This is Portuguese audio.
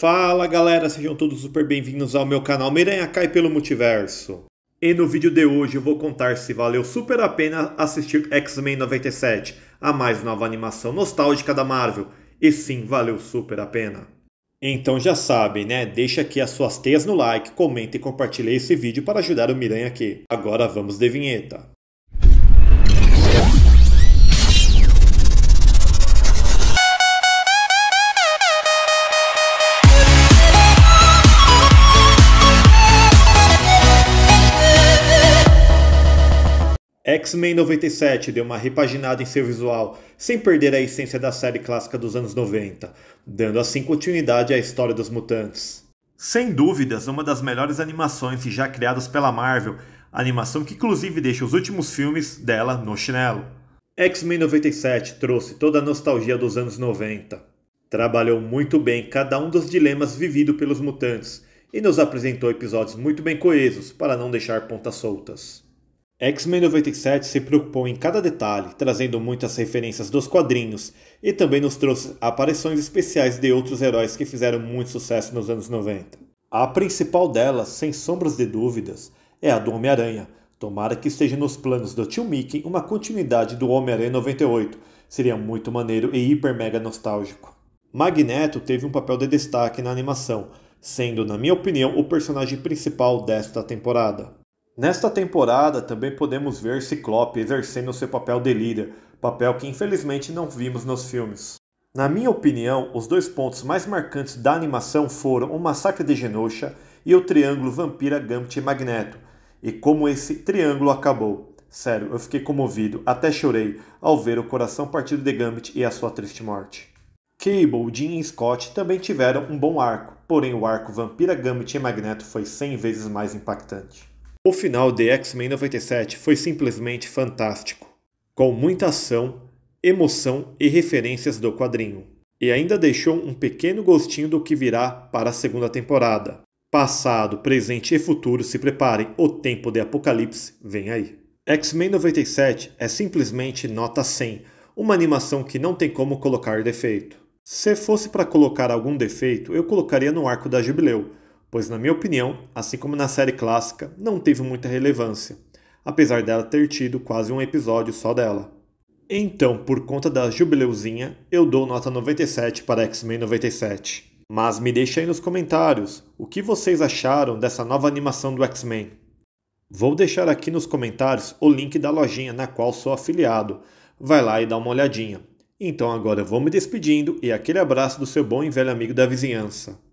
Fala galera, sejam todos super bem-vindos ao meu canal Cai pelo Multiverso. E no vídeo de hoje eu vou contar se valeu super a pena assistir X-Men 97, a mais nova animação nostálgica da Marvel. E sim, valeu super a pena. Então já sabem, né? Deixa aqui as suas teias no like, comenta e compartilhe esse vídeo para ajudar o Miranha aqui. Agora vamos de vinheta. X-Men 97 deu uma repaginada em seu visual, sem perder a essência da série clássica dos anos 90, dando assim continuidade à história dos mutantes. Sem dúvidas, uma das melhores animações já criadas pela Marvel, animação que inclusive deixa os últimos filmes dela no chinelo. X-Men 97 trouxe toda a nostalgia dos anos 90. Trabalhou muito bem cada um dos dilemas vivido pelos mutantes e nos apresentou episódios muito bem coesos para não deixar pontas soltas. X-Men 97 se preocupou em cada detalhe, trazendo muitas referências dos quadrinhos e também nos trouxe aparições especiais de outros heróis que fizeram muito sucesso nos anos 90. A principal delas, sem sombras de dúvidas, é a do Homem-Aranha. Tomara que esteja nos planos do tio Mickey uma continuidade do Homem-Aranha 98. Seria muito maneiro e hiper mega nostálgico. Magneto teve um papel de destaque na animação, sendo, na minha opinião, o personagem principal desta temporada. Nesta temporada também podemos ver Ciclope exercendo seu papel de líder, papel que infelizmente não vimos nos filmes. Na minha opinião, os dois pontos mais marcantes da animação foram o Massacre de Genosha e o triângulo Vampira, Gambit e Magneto, e como esse triângulo acabou. Sério, eu fiquei comovido, até chorei, ao ver o coração partido de Gambit e a sua triste morte. Cable, Jean e Scott também tiveram um bom arco, porém o arco Vampira, Gambit e Magneto foi 100 vezes mais impactante. O final de X-Men 97 foi simplesmente fantástico, com muita ação, emoção e referências do quadrinho, e ainda deixou um pequeno gostinho do que virá para a segunda temporada. Passado, presente e futuro se preparem, o tempo de apocalipse vem aí. X-Men 97 é simplesmente nota 100, uma animação que não tem como colocar defeito. Se fosse para colocar algum defeito, eu colocaria no arco da Jubileu, pois, na minha opinião, assim como na série clássica, não teve muita relevância, apesar dela ter tido quase um episódio só dela. Então, por conta da jubileuzinha, eu dou nota 97 para X-Men 97. Mas me deixa aí nos comentários o que vocês acharam dessa nova animação do X-Men. Vou deixar aqui nos comentários o link da lojinha na qual sou afiliado. Vai lá e dá uma olhadinha. Então agora eu vou me despedindo e aquele abraço do seu bom e velho amigo da vizinhança.